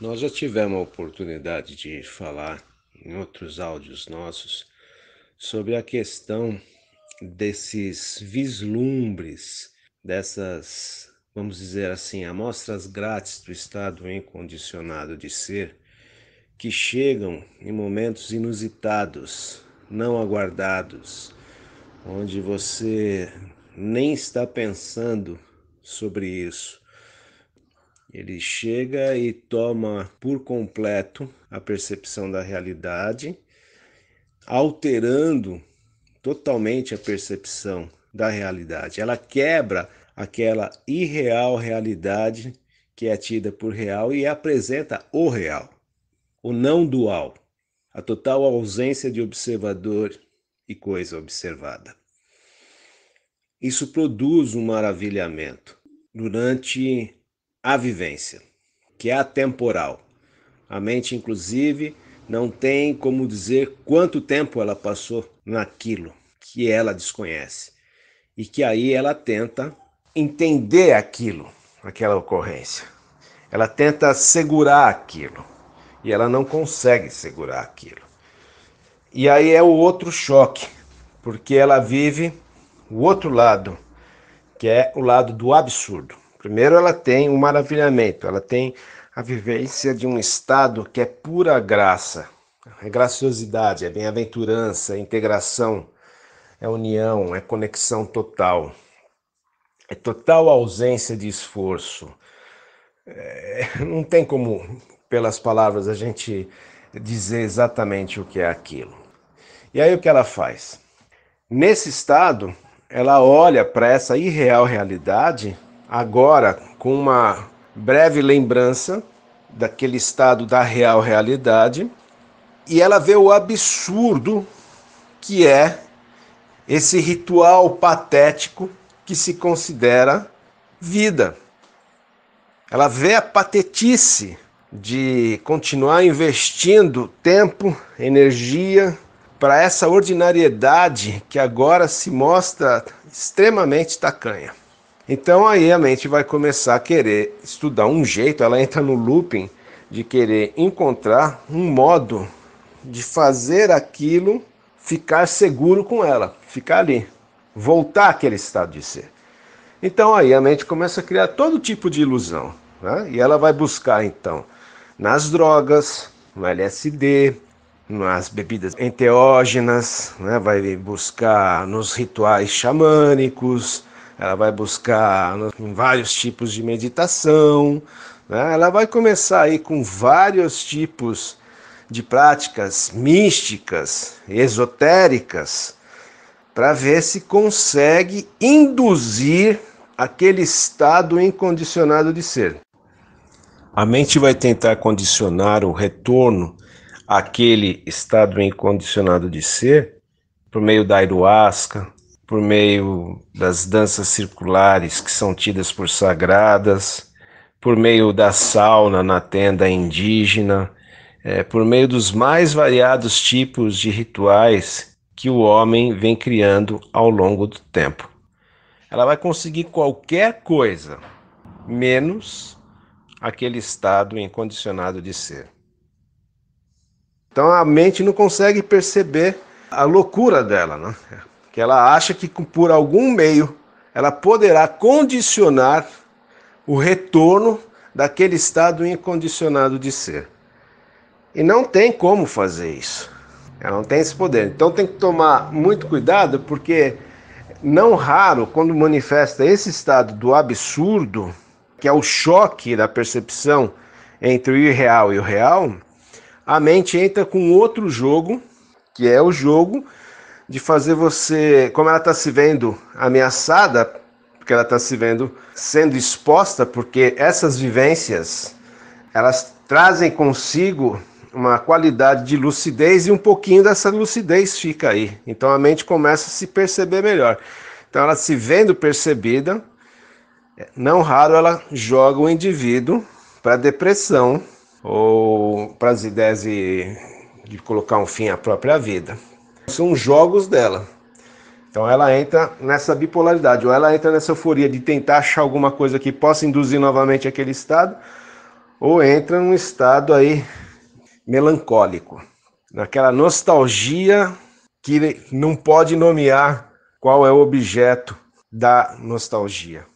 Nós já tivemos a oportunidade de falar em outros áudios nossos sobre a questão desses vislumbres, dessas, vamos dizer assim, amostras grátis do estado incondicionado de ser, que chegam em momentos inusitados, não aguardados, onde você nem está pensando sobre isso. Ele chega e toma por completo a percepção da realidade, alterando totalmente a percepção da realidade. Ela quebra aquela irreal realidade que é tida por real e apresenta o real, o não dual, a total ausência de observador e coisa observada. Isso produz um maravilhamento durante a vivência, que é atemporal. A mente, inclusive, não tem como dizer quanto tempo ela passou naquilo que ela desconhece e que aí ela tenta entender aquilo, aquela ocorrência. Ela tenta segurar aquilo e ela não consegue segurar aquilo. E aí é o outro choque, porque ela vive o outro lado, que é o lado do absurdo. Primeiro, ela tem o um maravilhamento, ela tem a vivência de um estado que é pura graça, é graciosidade, é bem-aventurança, é integração, é união, é conexão total, é total ausência de esforço. É, não tem como, pelas palavras, a gente dizer exatamente o que é aquilo. E aí o que ela faz? Nesse estado, ela olha para essa irreal realidade agora com uma breve lembrança daquele estado da real realidade e ela vê o absurdo que é esse ritual patético que se considera vida. Ela vê a patetice de continuar investindo tempo, energia, para essa ordinariedade que agora se mostra extremamente tacanha. Então aí a mente vai começar a querer estudar um jeito, ela entra no looping de querer encontrar um modo de fazer aquilo ficar seguro com ela, ficar ali, voltar àquele estado de ser. Então aí a mente começa a criar todo tipo de ilusão, né? e ela vai buscar então nas drogas, no LSD, nas bebidas enteógenas, né? vai buscar nos rituais xamânicos, ela vai buscar em vários tipos de meditação, né? ela vai começar aí com vários tipos de práticas místicas, esotéricas, para ver se consegue induzir aquele estado incondicionado de ser. A mente vai tentar condicionar o retorno aquele estado incondicionado de ser, por meio da ayahuasca, por meio das danças circulares que são tidas por sagradas, por meio da sauna na tenda indígena, é, por meio dos mais variados tipos de rituais que o homem vem criando ao longo do tempo. Ela vai conseguir qualquer coisa, menos aquele estado incondicionado de ser. Então a mente não consegue perceber a loucura dela, né? que ela acha que por algum meio ela poderá condicionar o retorno daquele estado incondicionado de ser. E não tem como fazer isso. Ela não tem esse poder. Então tem que tomar muito cuidado, porque não raro, quando manifesta esse estado do absurdo, que é o choque da percepção entre o irreal e o real, a mente entra com outro jogo, que é o jogo de fazer você, como ela está se vendo ameaçada, porque ela está se vendo sendo exposta, porque essas vivências elas trazem consigo uma qualidade de lucidez e um pouquinho dessa lucidez fica aí. Então a mente começa a se perceber melhor. Então ela se vendo percebida, é, não raro ela joga o indivíduo para depressão ou para as ideias de, de colocar um fim à própria vida. São jogos dela. Então ela entra nessa bipolaridade, ou ela entra nessa euforia de tentar achar alguma coisa que possa induzir novamente aquele estado, ou entra num estado aí melancólico, naquela nostalgia que não pode nomear qual é o objeto da nostalgia.